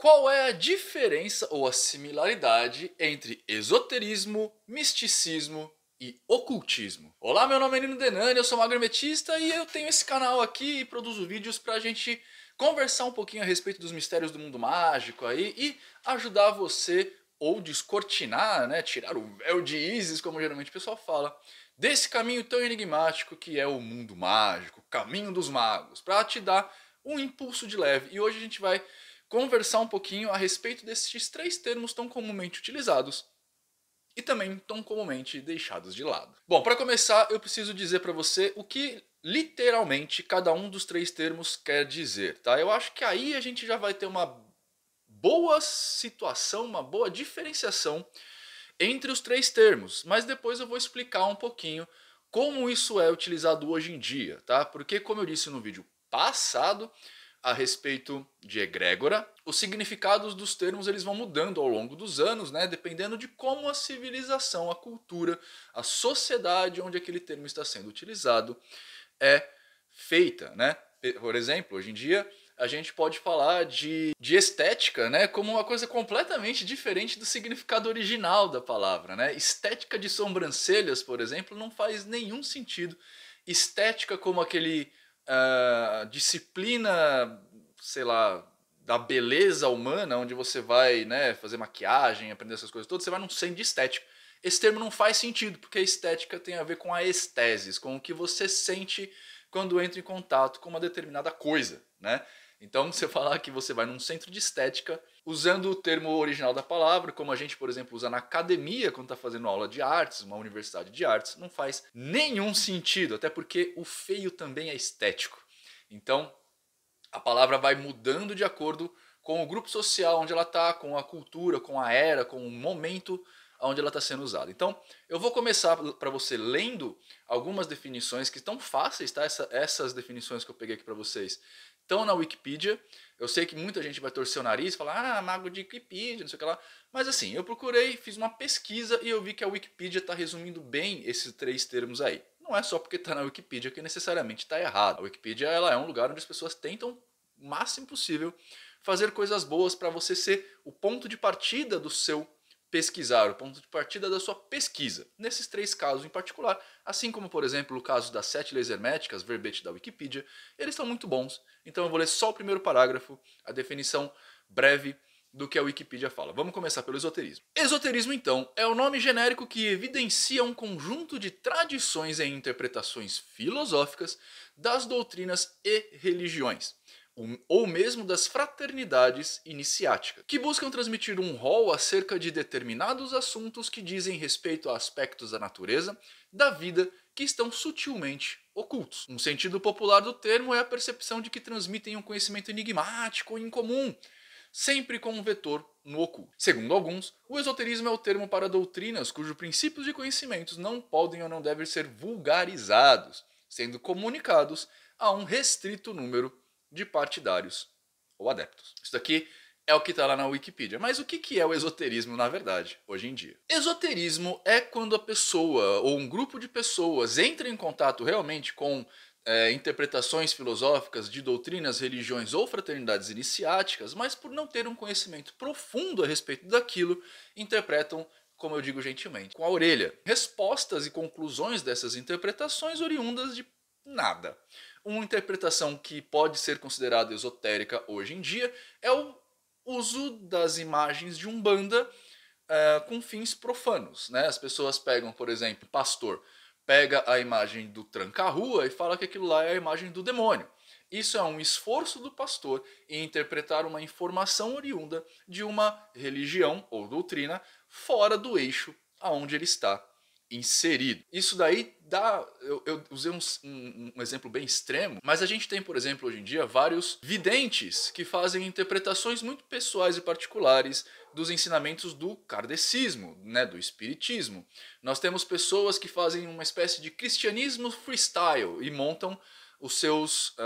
Qual é a diferença ou a similaridade entre esoterismo, misticismo e ocultismo? Olá, meu nome é Nino Denani, eu sou magrometista e eu tenho esse canal aqui e produzo vídeos para a gente conversar um pouquinho a respeito dos mistérios do mundo mágico aí e ajudar você ou descortinar, né, tirar o véu de Isis, como geralmente o pessoal fala, desse caminho tão enigmático que é o mundo mágico, o caminho dos magos, para te dar um impulso de leve. E hoje a gente vai conversar um pouquinho a respeito desses três termos tão comumente utilizados e também tão comumente deixados de lado. Bom, para começar, eu preciso dizer para você o que literalmente cada um dos três termos quer dizer, tá? Eu acho que aí a gente já vai ter uma boa situação, uma boa diferenciação entre os três termos, mas depois eu vou explicar um pouquinho como isso é utilizado hoje em dia, tá? Porque como eu disse no vídeo passado, a respeito de egrégora. Os significados dos termos eles vão mudando ao longo dos anos, né, dependendo de como a civilização, a cultura, a sociedade onde aquele termo está sendo utilizado é feita, né? Por exemplo, hoje em dia a gente pode falar de, de estética, né, como uma coisa completamente diferente do significado original da palavra, né? Estética de sobrancelhas, por exemplo, não faz nenhum sentido. Estética como aquele uh, disciplina, sei lá, da beleza humana, onde você vai né, fazer maquiagem, aprender essas coisas todas, você vai num centro de estética. Esse termo não faz sentido, porque a estética tem a ver com a estesis, com o que você sente quando entra em contato com uma determinada coisa, né? Então, você falar que você vai num centro de estética usando o termo original da palavra, como a gente, por exemplo, usa na academia quando está fazendo aula de artes, uma universidade de artes, não faz nenhum sentido, até porque o feio também é estético. Então, a palavra vai mudando de acordo com o grupo social onde ela está, com a cultura, com a era, com o momento onde ela está sendo usada. Então, eu vou começar para você lendo algumas definições que estão fáceis, tá? Essa, essas definições que eu peguei aqui para vocês estão na Wikipedia. Eu sei que muita gente vai torcer o nariz e falar, ah, mago de Wikipedia, não sei o que lá. Mas assim, eu procurei, fiz uma pesquisa e eu vi que a Wikipedia está resumindo bem esses três termos aí. Não é só porque está na Wikipedia que necessariamente está errado. A Wikipedia ela é um lugar onde as pessoas tentam o máximo possível fazer coisas boas para você ser o ponto de partida do seu pesquisar, o ponto de partida da sua pesquisa. Nesses três casos em particular, assim como, por exemplo, o caso das sete leis herméticas, verbete da Wikipedia, eles são muito bons. Então eu vou ler só o primeiro parágrafo, a definição breve do que a Wikipedia fala. Vamos começar pelo esoterismo. Esoterismo, então, é o nome genérico que evidencia um conjunto de tradições e interpretações filosóficas das doutrinas e religiões ou mesmo das fraternidades iniciáticas, que buscam transmitir um rol acerca de determinados assuntos que dizem respeito a aspectos da natureza, da vida, que estão sutilmente ocultos. Um sentido popular do termo é a percepção de que transmitem um conhecimento enigmático ou incomum, sempre com um vetor no oculto. Segundo alguns, o esoterismo é o termo para doutrinas cujos princípios e conhecimentos não podem ou não devem ser vulgarizados, sendo comunicados a um restrito número de partidários ou adeptos. Isso daqui é o que está lá na Wikipedia. Mas o que, é o esoterismo, na verdade, hoje em dia? Esoterismo é quando a pessoa ou um grupo de pessoas entra em contato realmente com é, interpretações filosóficas de doutrinas, religiões ou fraternidades iniciáticas, mas por não ter um conhecimento profundo a respeito daquilo, interpretam, como eu digo gentilmente, com a orelha. Respostas e conclusões dessas interpretações oriundas de nada. Uma interpretação que pode ser considerada esotérica hoje em dia é o uso das imagens de umbanda uh, com fins profanos. Né? As pessoas pegam, por exemplo, pastor pega a imagem do tranca-rua e fala que aquilo lá é a imagem do demônio. Isso é um esforço do pastor em interpretar uma informação oriunda de uma religião ou doutrina fora do eixo aonde ele está inserido. Isso daí dá. Eu, eu usei um, um, um, exemplo bem extremo, mas a gente tem, por exemplo, hoje em dia, vários videntes que fazem interpretações muito pessoais e particulares dos ensinamentos do kardecismo, né, do espiritismo. Nós temos pessoas que fazem uma espécie de cristianismo freestyle e montam os seus, uh,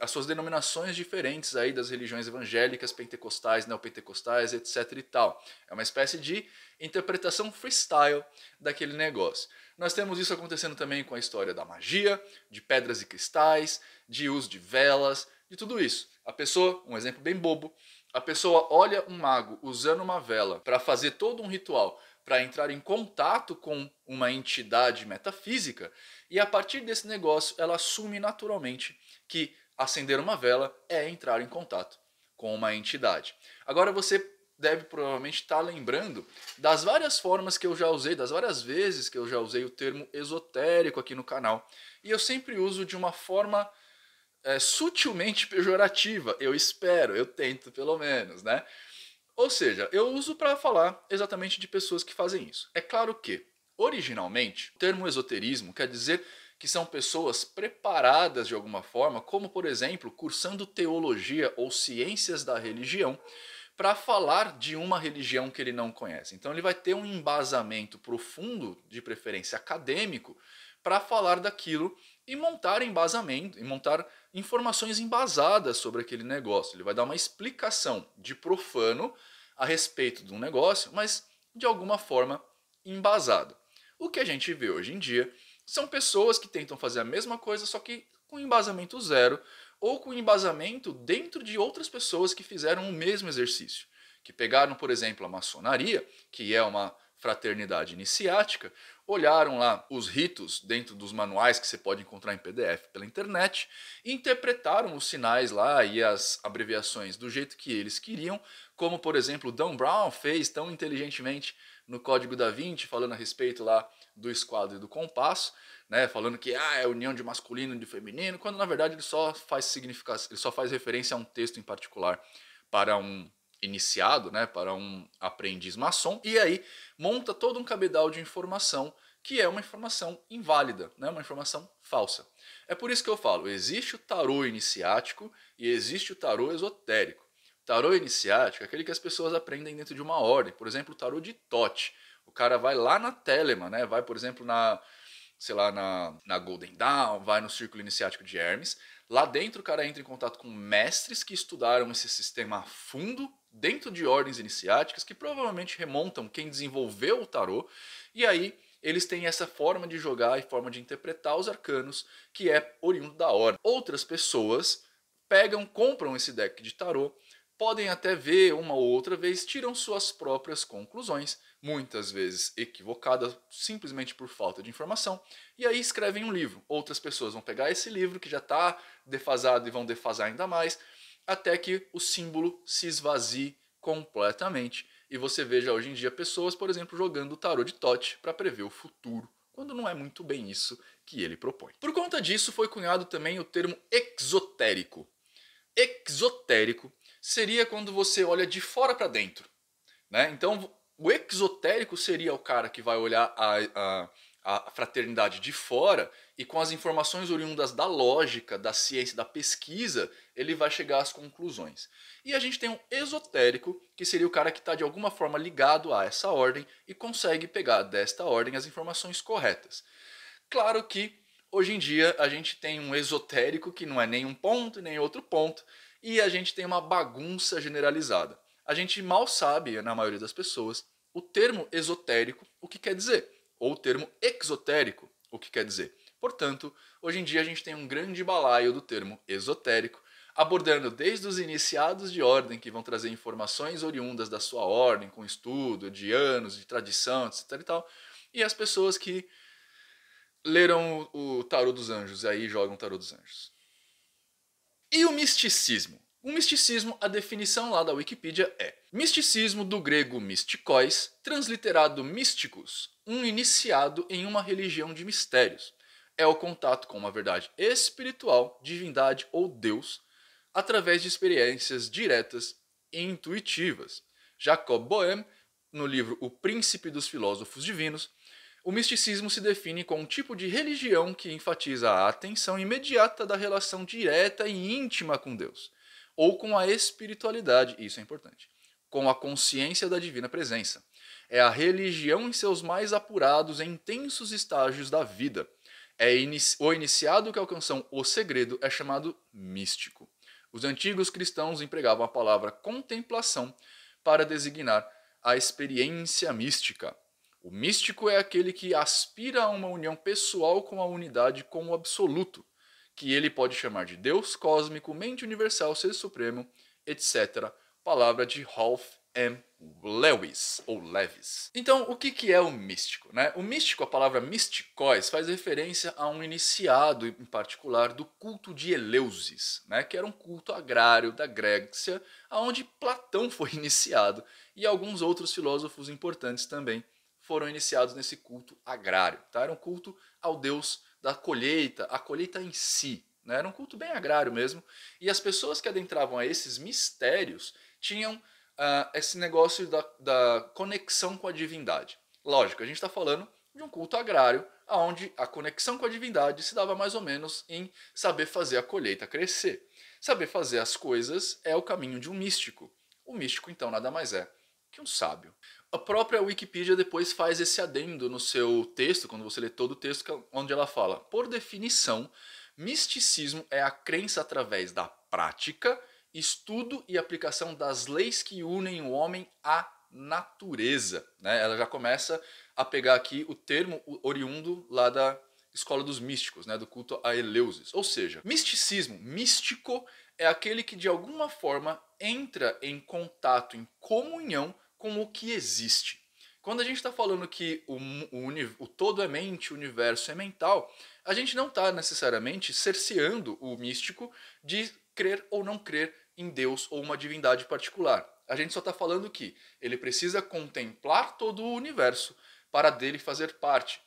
as suas denominações diferentes aí das religiões evangélicas, pentecostais, neopentecostais, etc e tal. É uma espécie de interpretação freestyle daquele negócio. Nós temos isso acontecendo também com a história da magia, de pedras e cristais, de uso de velas, de tudo isso. A pessoa, um exemplo bem bobo, a pessoa olha um mago usando uma vela para fazer todo um ritual para entrar em contato com uma entidade metafísica, e a partir desse negócio ela assume naturalmente que acender uma vela é entrar em contato com uma entidade. Agora você deve provavelmente estar tá lembrando das várias formas que eu já usei, das várias vezes que eu já usei o termo esotérico aqui no canal. E eu sempre uso de uma forma é, sutilmente pejorativa, eu espero, eu tento pelo menos, né? Ou seja, eu uso para falar exatamente de pessoas que fazem isso. É claro que, originalmente, o termo esoterismo quer dizer que são pessoas preparadas de alguma forma, como por exemplo, cursando teologia ou ciências da religião, para falar de uma religião que ele não conhece. Então ele vai ter um embasamento profundo, de preferência acadêmico, para falar daquilo e montar embasamento, e montar informações embasadas sobre aquele negócio. Ele vai dar uma explicação de profano a respeito de um negócio, mas de alguma forma embasada. O que a gente vê hoje em dia são pessoas que tentam fazer a mesma coisa, só que com embasamento zero, ou com embasamento dentro de outras pessoas que fizeram o mesmo exercício. Que pegaram, por exemplo, a maçonaria, que é uma fraternidade iniciática, olharam lá os ritos dentro dos manuais que você pode encontrar em PDF pela internet, interpretaram os sinais lá e as abreviações do jeito que eles queriam, como por exemplo Dan Brown fez tão inteligentemente no Código da Vinci, falando a respeito lá do esquadro e do compasso, né, falando que ah, é a união de masculino e de feminino, quando na verdade ele só faz significação ele só faz referência a um texto em particular para um iniciado, né, para um aprendiz maçom, e aí monta todo um cabedal de informação que é uma informação inválida, né, uma informação falsa. É por isso que eu falo, existe o tarô iniciático e existe o tarô esotérico. O tarô iniciático é aquele que as pessoas aprendem dentro de uma ordem, por exemplo, o tarô de Tote. O cara vai lá na Telema, né, vai, por exemplo, na sei lá, na, na Golden Dawn, vai no Círculo Iniciático de Hermes. Lá dentro, o cara entra em contato com mestres que estudaram esse sistema a fundo dentro de ordens iniciáticas que provavelmente remontam quem desenvolveu o tarô. E aí eles têm essa forma de jogar e forma de interpretar os arcanos que é oriundo da ordem. Outras pessoas pegam, compram esse deck de tarô, podem até ver uma ou outra vez, tiram suas próprias conclusões muitas vezes equivocada, simplesmente por falta de informação, e aí escrevem um livro. Outras pessoas vão pegar esse livro que já está defasado e vão defasar ainda mais, até que o símbolo se esvazie completamente. E você veja hoje em dia pessoas, por exemplo, jogando o tarô de Tote para prever o futuro, quando não é muito bem isso que ele propõe. Por conta disso, foi cunhado também o termo exotérico. Exotérico seria quando você olha de fora para dentro. Né? Então, o exotérico seria o cara que vai olhar a, a, a fraternidade de fora e, com as informações oriundas da lógica, da ciência, da pesquisa, ele vai chegar às conclusões. E a gente tem um esotérico, que seria o cara que está de alguma forma ligado a essa ordem e consegue pegar desta ordem as informações corretas. Claro que hoje em dia a gente tem um esotérico que não é nem um ponto nem outro ponto, e a gente tem uma bagunça generalizada a gente mal sabe, na maioria das pessoas, o termo esotérico, o que quer dizer, ou o termo exotérico, o que quer dizer. Portanto, hoje em dia a gente tem um grande balaio do termo esotérico, abordando desde os iniciados de ordem que vão trazer informações oriundas da sua ordem, com estudo, de anos, de tradição, etc e tal, e as pessoas que leram o, o Tarot dos Anjos e aí jogam o Tarot dos Anjos. E o misticismo? O misticismo, a definição lá da Wikipedia é: misticismo do grego mystikos, transliterado místicos, um iniciado em uma religião de mistérios. É o contato com uma verdade espiritual, divindade ou Deus, através de experiências diretas e intuitivas. Jacob Boehm, no livro O Príncipe dos Filósofos Divinos, o misticismo se define como um tipo de religião que enfatiza a atenção imediata da relação direta e íntima com Deus ou com a espiritualidade, isso é importante, com a consciência da divina presença. É a religião em seus mais apurados e intensos estágios da vida. É o iniciado que alcançou o segredo é chamado místico. Os antigos cristãos empregavam a palavra contemplação para designar a experiência mística. O místico é aquele que aspira a uma união pessoal com a unidade com o absoluto que ele pode chamar de Deus cósmico, mente universal, ser supremo, etc. Palavra de Rolf M. Lewis ou Levis. Então, o que, que é o místico? Né? O místico, a palavra mysticóis, faz referência a um iniciado em particular do culto de Eleusis, né? que era um culto agrário da Grécia, aonde Platão foi iniciado e alguns outros filósofos importantes também foram iniciados nesse culto agrário. Tá? Era um culto ao deus da colheita, a colheita em si. Né? Era um culto bem agrário mesmo. E as pessoas que adentravam a esses mistérios tinham uh, esse negócio da, da conexão com a divindade. Lógico, a gente está falando de um culto agrário, onde a conexão com a divindade se dava mais ou menos em saber fazer a colheita crescer. Saber fazer as coisas é o caminho de um místico. O místico, então, nada mais é que um sábio. A própria Wikipedia depois faz esse adendo no seu texto, quando você lê todo o texto, é onde ela fala: por definição, misticismo é a crença através da prática, estudo e aplicação das leis que unem o homem à natureza. Né? Ela já começa a pegar aqui o termo oriundo lá da escola dos místicos, né, do culto a Eleusis. Ou seja, misticismo, místico, é aquele que de alguma forma entra em contato, em comunhão com o que existe. Quando a gente está falando que o, o, o, todo é mente, o universo é mental, a gente não está necessariamente cerceando o místico de crer ou não crer em Deus ou uma divindade particular. A gente só está falando que ele precisa contemplar todo o universo para dele fazer parte.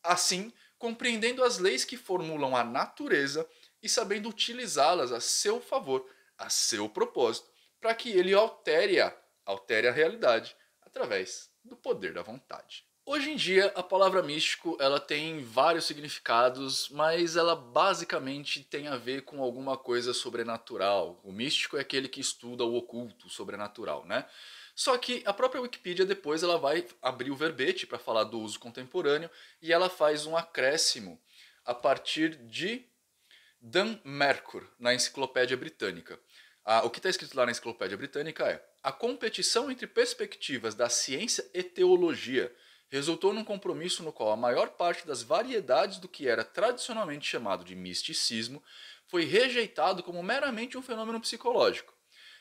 Assim, compreendendo as leis que formulam a natureza e sabendo utilizá-las a seu favor, a seu propósito, para que ele altere-a altere a realidade através do poder da vontade. Hoje em dia, a palavra místico ela tem vários significados, mas ela basicamente tem a ver com alguma coisa sobrenatural. O místico é aquele que estuda o oculto, o sobrenatural, né? Só que a própria Wikipedia depois ela vai abrir o verbete para falar do uso contemporâneo e ela faz um acréscimo a partir de Dan Mercur na Enciclopédia Britânica. Ah, o que está escrito lá na Enciclopédia Britânica é a competição entre perspectivas da ciência e teologia resultou num compromisso no qual a maior parte das variedades do que era tradicionalmente chamado de misticismo foi rejeitado como meramente um fenômeno psicológico.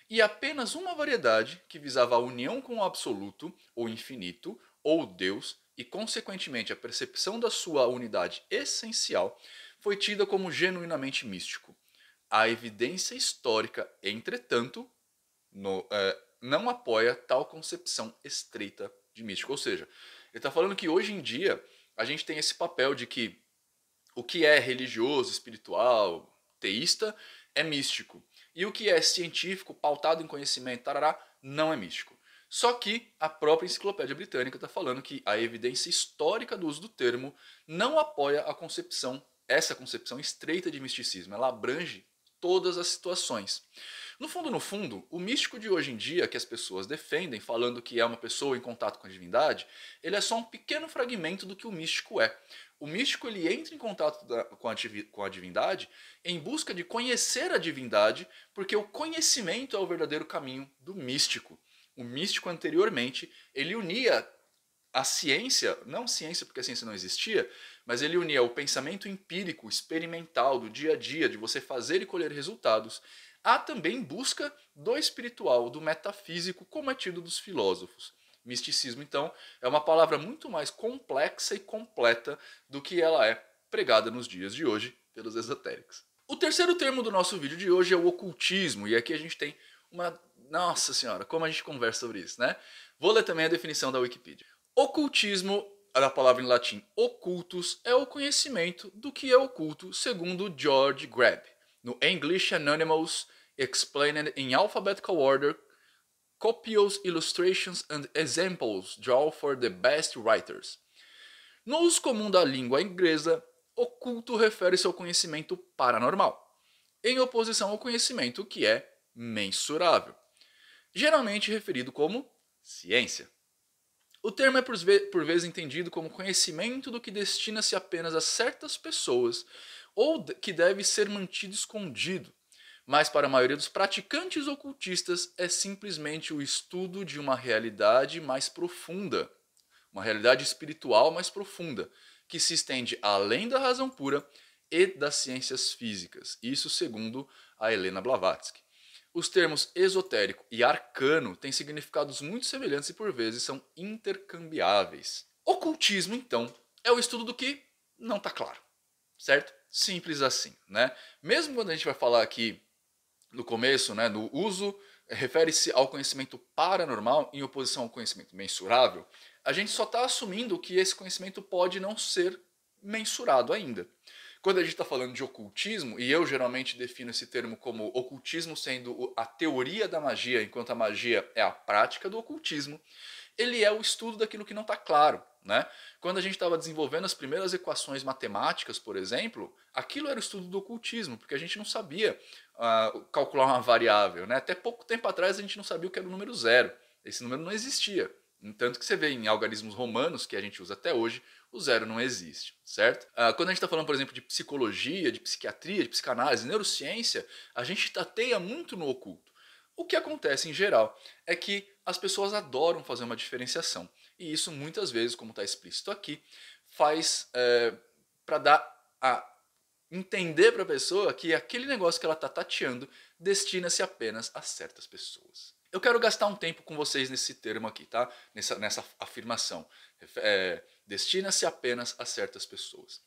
E apenas uma variedade, que visava a união com o absoluto, ou infinito, ou Deus, e consequentemente a percepção da sua unidade essencial, foi tida como genuinamente místico. A evidência histórica, entretanto, no, eh, não apoia tal concepção estreita de místico. Ou seja, ele está falando que hoje em dia a gente tem esse papel de que o que é religioso, espiritual, teísta é místico. E o que é científico, pautado em conhecimento, tarará, não é místico. Só que a própria enciclopédia britânica está falando que a evidência histórica do uso do termo não apoia a concepção, essa concepção estreita de misticismo. Ela abrange todas as situações. No fundo, no fundo, o místico de hoje em dia que as pessoas defendem, falando que é uma pessoa em contato com a divindade, ele é só um pequeno fragmento do que o místico é. O místico ele entra em contato da, com, a, com a divindade em busca de conhecer a divindade, porque o conhecimento é o verdadeiro caminho do místico. O místico anteriormente ele unia a ciência, não ciência porque a ciência não existia, mas ele unia o pensamento empírico, experimental, do dia a dia, de você fazer e colher resultados, Há também busca do espiritual, do metafísico como tido dos filósofos. Misticismo, então, é uma palavra muito mais complexa e completa do que ela é pregada nos dias de hoje pelos esotéricos. O terceiro termo do nosso vídeo de hoje é o ocultismo, e aqui a gente tem uma. Nossa senhora, como a gente conversa sobre isso, né? Vou ler também a definição da Wikipedia. Ocultismo, a palavra em latim ocultus, é o conhecimento do que é oculto, segundo George Grab no English Anonymous Explained in Alphabetical Order Copious Illustrations and Examples Draw for the Best Writers. No uso comum da língua inglesa, oculto refere-se ao conhecimento paranormal, em oposição ao conhecimento que é mensurável, geralmente referido como ciência. O termo é por vezes entendido como conhecimento do que destina-se apenas a certas pessoas ou que deve ser mantido escondido. Mas para a maioria dos praticantes ocultistas é simplesmente o estudo de uma realidade mais profunda, uma realidade espiritual mais profunda, que se estende além da razão pura e das ciências físicas. Isso segundo a Helena Blavatsky. Os termos esotérico e arcano têm significados muito semelhantes e por vezes são intercambiáveis. Ocultismo, então, é o estudo do que não está claro, certo? Simples assim, né? Mesmo quando a gente vai falar aqui no começo, né, no uso, refere-se ao conhecimento paranormal em oposição ao conhecimento mensurável, a gente só está assumindo que esse conhecimento pode não ser mensurado ainda. Quando a gente está falando de ocultismo, e eu geralmente defino esse termo como ocultismo sendo a teoria da magia, enquanto a magia é a prática do ocultismo, ele é o estudo daquilo que não está claro. Né? Quando a gente estava desenvolvendo as primeiras equações matemáticas, por exemplo, aquilo era o estudo do ocultismo, porque a gente não sabia uh, calcular uma variável. Né? Até pouco tempo atrás a gente não sabia o que era o número zero. Esse número não existia. Tanto que você vê em algarismos romanos, que a gente usa até hoje, o zero não existe, certo? Uh, quando a gente está falando, por exemplo, de psicologia, de psiquiatria, de psicanálise, neurociência, a gente tateia muito no oculto. O que acontece em geral é que as pessoas adoram fazer uma diferenciação. E isso muitas vezes, como está explícito aqui, faz é, para dar a entender para a pessoa que aquele negócio que ela está tateando destina-se apenas a certas pessoas. Eu quero gastar um tempo com vocês nesse termo aqui, tá? Nessa, nessa afirmação. É, destina-se apenas a certas pessoas.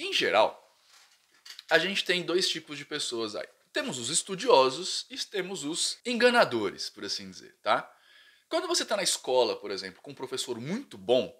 Em geral, a gente tem dois tipos de pessoas aí temos os estudiosos e temos os enganadores, por assim dizer, tá? Quando você está na escola, por exemplo, com um professor muito bom,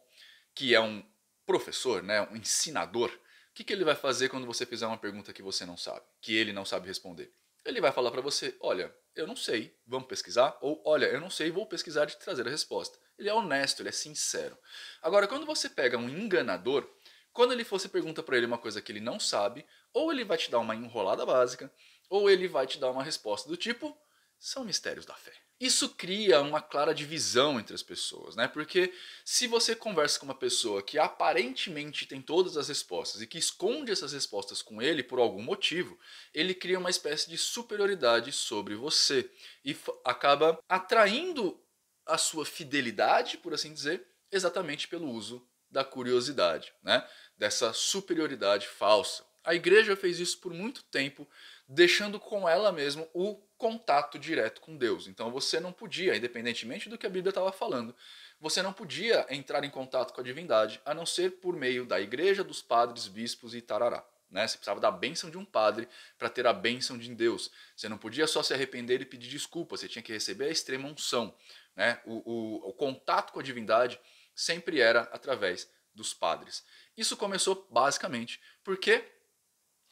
que é um professor, né, um ensinador, o que, que ele vai fazer quando você fizer uma pergunta que você não sabe, que ele não sabe responder? Ele vai falar para você: olha, eu não sei, vamos pesquisar, ou olha, eu não sei, vou pesquisar e te trazer a resposta. Ele é honesto, ele é sincero. Agora, quando você pega um enganador, quando ele for, você pergunta para ele uma coisa que ele não sabe, ou ele vai te dar uma enrolada básica, ou ele vai te dar uma resposta do tipo: são mistérios da fé. Isso cria uma clara divisão entre as pessoas, né? Porque se você conversa com uma pessoa que aparentemente tem todas as respostas e que esconde essas respostas com ele por algum motivo, ele cria uma espécie de superioridade sobre você e acaba atraindo a sua fidelidade, por assim dizer, exatamente pelo uso da curiosidade, né? Dessa superioridade falsa. A igreja fez isso por muito tempo deixando com ela mesmo o contato direto com Deus. Então você não podia, independentemente do que a Bíblia estava falando, você não podia entrar em contato com a divindade a não ser por meio da igreja, dos padres, bispos e tarará. Né? Você precisava da bênção de um padre para ter a bênção de Deus. Você não podia só se arrepender e pedir desculpa, você tinha que receber a extrema unção. Né? O, o, o contato com a divindade sempre era através dos padres. Isso começou basicamente porque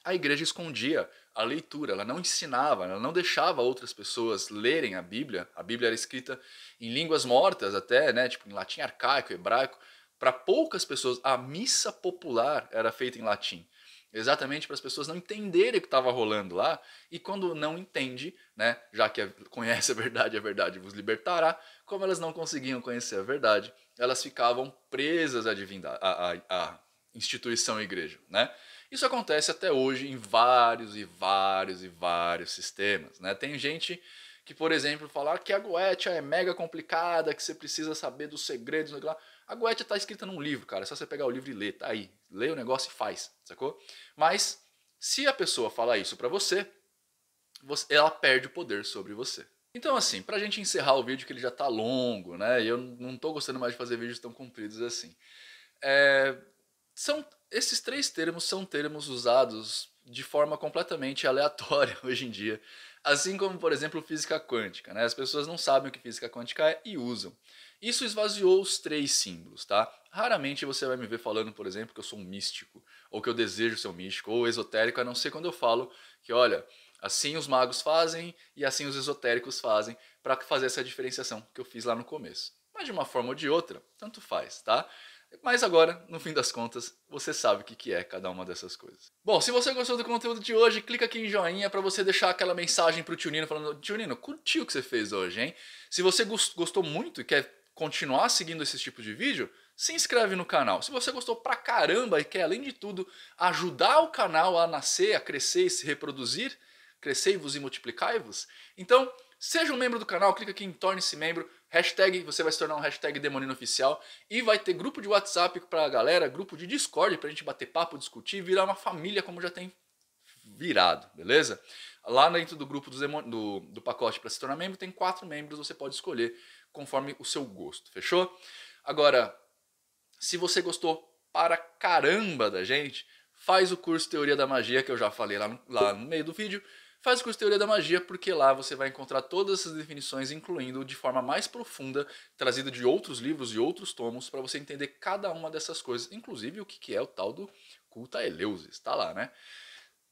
a igreja escondia a leitura, ela não ensinava, ela não deixava outras pessoas lerem a Bíblia. A Bíblia era escrita em línguas mortas até, né, tipo em latim arcaico, hebraico, para poucas pessoas. A missa popular era feita em latim, exatamente para as pessoas não entenderem o que estava rolando lá, e quando não entende, né, já que conhece a verdade, a verdade vos libertará, como elas não conseguiam conhecer a verdade, elas ficavam presas à divindade, à, à, à instituição igreja, né? Isso acontece até hoje em vários e vários e vários sistemas, né? Tem gente que, por exemplo, falar que a Goetia é mega complicada, que você precisa saber dos segredos, lá. A Goetia está escrita num livro, cara, é só você pegar o livro e ler, tá aí. Lê o negócio e faz, sacou? Mas se a pessoa falar isso para você, ela perde o poder sobre você. Então, assim, pra gente encerrar o vídeo, que ele já tá longo, né? E eu não tô gostando mais de fazer vídeos tão compridos assim. É, são esses três termos são termos usados de forma completamente aleatória hoje em dia, assim como, por exemplo, física quântica, né? As pessoas não sabem o que física quântica é e usam. Isso esvaziou os três símbolos, tá? Raramente você vai me ver falando, por exemplo, que eu sou um místico, ou que eu desejo ser um místico, ou esotérico, a não ser quando eu falo que, olha, assim os magos fazem e assim os esotéricos fazem, para fazer essa diferenciação que eu fiz lá no começo. Mas de uma forma ou de outra, tanto faz, tá? Mas agora, no fim das contas, você sabe o que é cada uma dessas coisas. Bom, se você gostou do conteúdo de hoje, clica aqui em joinha para você deixar aquela mensagem pro Tio Nino falando: Tio Nino, curtiu o que você fez hoje, hein? Se você gostou muito e quer continuar seguindo esses tipos de vídeo, se inscreve no canal. Se você gostou pra caramba e quer, além de tudo, ajudar o canal a nascer, a crescer e se reproduzir, crescei-vos e multiplicai-vos, então Seja um membro do canal, clica aqui em torne-se membro, hashtag, você vai se tornar um hashtag Demonino Oficial e vai ter grupo de WhatsApp pra galera, grupo de Discord pra gente bater papo, discutir, virar uma família como já tem virado, beleza? Lá dentro do grupo do, do, do pacote para se tornar membro tem quatro membros, você pode escolher conforme o seu gosto, fechou? Agora, se você gostou para caramba da gente, faz o curso Teoria da Magia que eu já falei lá no, lá no meio do vídeo. Faz o curso de Teoria da Magia, porque lá você vai encontrar todas essas definições, incluindo de forma mais profunda, trazida de outros livros e outros tomos, para você entender cada uma dessas coisas, inclusive o que é o tal do culto a Eleusis. Está lá, né?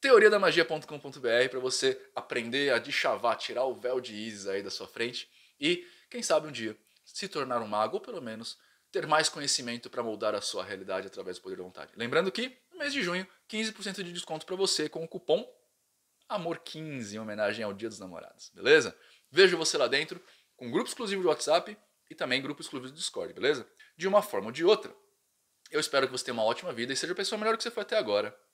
teoriadamagia.com.br para você aprender a deschavar, tirar o véu de Isis aí da sua frente e, quem sabe um dia, se tornar um mago ou pelo menos ter mais conhecimento para moldar a sua realidade através do poder da vontade. Lembrando que, no mês de junho, 15% de desconto para você com o cupom Amor 15, em homenagem ao Dia dos Namorados, beleza? Vejo você lá dentro, com grupo exclusivo de WhatsApp e também grupo exclusivo do Discord, beleza? De uma forma ou de outra. Eu espero que você tenha uma ótima vida e seja a pessoa melhor que você foi até agora.